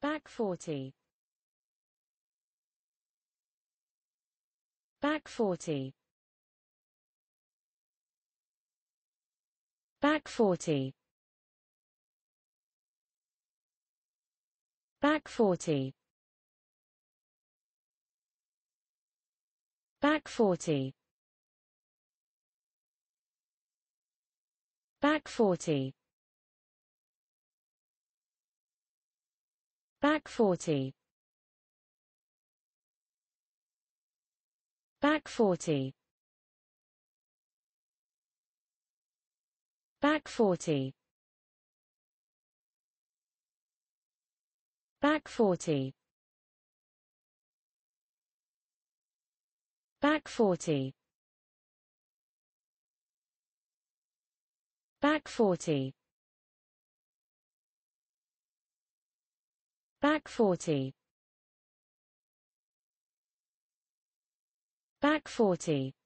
back 40 back 40 back 40 back 40 back 40 back 40 Back 40. Back 40. Back 40. Back 40. Back 40. Back 40. Back 40. Back 40.